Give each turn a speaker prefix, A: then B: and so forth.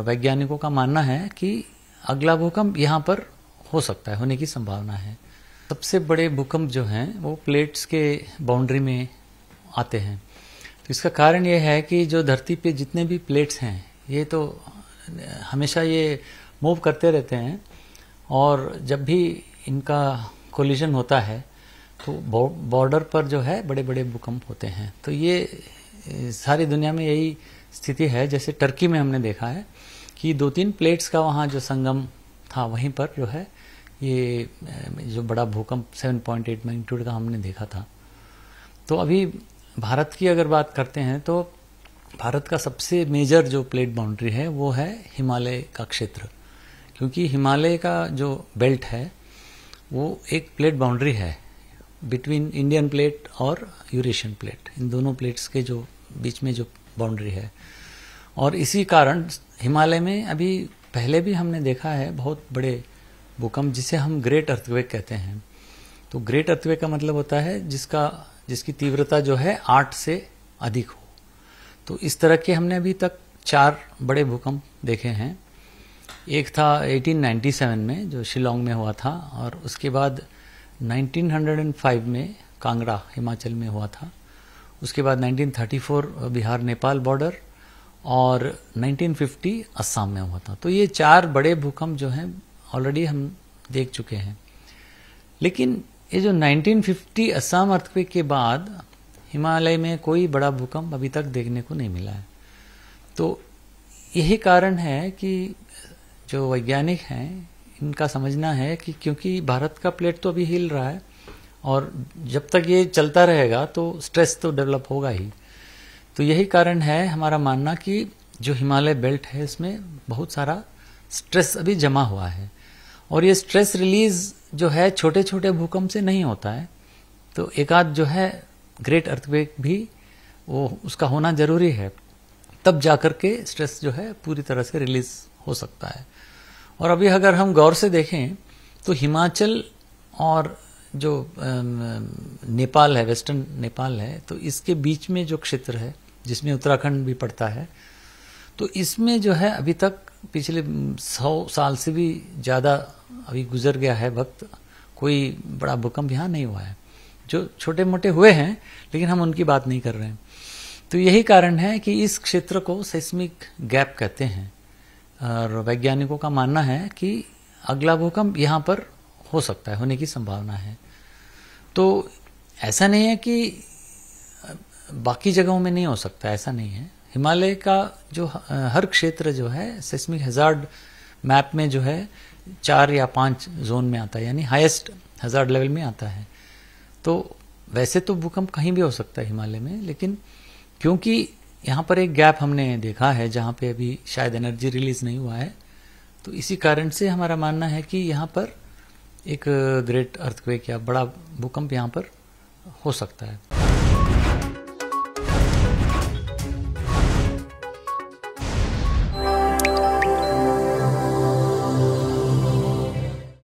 A: वैज्ञानिकों का मानना है कि अगला भूकंप यहाँ पर हो सकता है होने की संभावना है सबसे बड़े भूकंप जो हैं वो प्लेट्स के बाउंड्री में आते हैं तो इसका कारण ये है कि जो धरती पे जितने भी प्लेट्स हैं ये तो हमेशा ये मूव करते रहते हैं और जब भी इनका कोलिजन होता है तो बॉर्डर पर जो है बड़े बड़े भूकंप होते हैं तो ये सारी दुनिया में यही स्थिति है जैसे टर्की में हमने देखा है कि दो तीन प्लेट्स का वहाँ जो संगम था वहीं पर जो है ये जो बड़ा भूकंप सेवन पॉइंट एट मैग्नीट्यूड का हमने देखा था तो अभी भारत की अगर बात करते हैं तो भारत का सबसे मेजर जो प्लेट बाउंड्री है वो है हिमालय का क्षेत्र क्योंकि हिमालय का जो बेल्ट है वो एक प्लेट बाउंड्री है बिटवीन इंडियन प्लेट और यूरेशियन प्लेट इन दोनों प्लेट्स के जो बीच में जो बाउंड्री है और इसी कारण हिमालय में अभी पहले भी हमने देखा है बहुत बड़े भूकंप जिसे हम ग्रेट अर्थवेक कहते हैं तो ग्रेट अर्थवेक का मतलब होता है जिसका जिसकी तीव्रता जो है आठ से अधिक हो तो इस तरह के हमने अभी तक चार बड़े भूकंप देखे हैं एक था 1897 में जो शिलोंग में हुआ था और उसके बाद 1905 में कांगड़ा हिमाचल में हुआ था उसके बाद 1934 बिहार नेपाल बॉर्डर और 1950 असम में हुआ था तो ये चार बड़े भूकंप जो हैं ऑलरेडी हम देख चुके हैं लेकिन ये जो 1950 असम अर्थक्वेक के बाद हिमालय में कोई बड़ा भूकंप अभी तक देखने को नहीं मिला है तो यही कारण है कि जो वैज्ञानिक हैं इनका समझना है कि क्योंकि भारत का प्लेट तो अभी हिल रहा है और जब तक ये चलता रहेगा तो स्ट्रेस तो डेवलप होगा ही तो यही कारण है हमारा मानना कि जो हिमालय बेल्ट है इसमें बहुत सारा स्ट्रेस अभी जमा हुआ है और ये स्ट्रेस रिलीज जो है छोटे छोटे भूकंप से नहीं होता है तो एक आध जो है ग्रेट अर्थवेक भी वो उसका होना जरूरी है तब जाकर के स्ट्रेस जो है पूरी तरह से रिलीज हो सकता है और अभी अगर हम गौर से देखें तो हिमाचल और जो नेपाल है वेस्टर्न नेपाल है तो इसके बीच में जो क्षेत्र है जिसमें उत्तराखंड भी पड़ता है तो इसमें जो है अभी तक पिछले सौ साल से भी ज़्यादा अभी गुजर गया है वक्त कोई बड़ा भूकंप यहाँ नहीं हुआ है जो छोटे मोटे हुए हैं लेकिन हम उनकी बात नहीं कर रहे हैं तो यही कारण है कि इस क्षेत्र को सेस्मिक गैप कहते हैं और वैज्ञानिकों का मानना है कि अगला भूकंप यहाँ पर हो सकता है होने की संभावना है तो ऐसा नहीं है कि बाकी जगहों में नहीं हो सकता ऐसा नहीं है हिमालय का जो हर क्षेत्र जो है सेस्मिक हजार्ड मैप में जो है चार या पांच जोन में आता है यानी हाईएस्ट हजार्ड लेवल में आता है तो वैसे तो भूकंप कहीं भी हो सकता है हिमालय में लेकिन क्योंकि यहाँ पर एक गैप हमने देखा है जहाँ पे अभी शायद एनर्जी रिलीज नहीं हुआ है तो इसी कारण से हमारा मानना है कि यहाँ पर एक ग्रेट अर्थक्वेक या बड़ा भूकंप यहाँ पर हो सकता है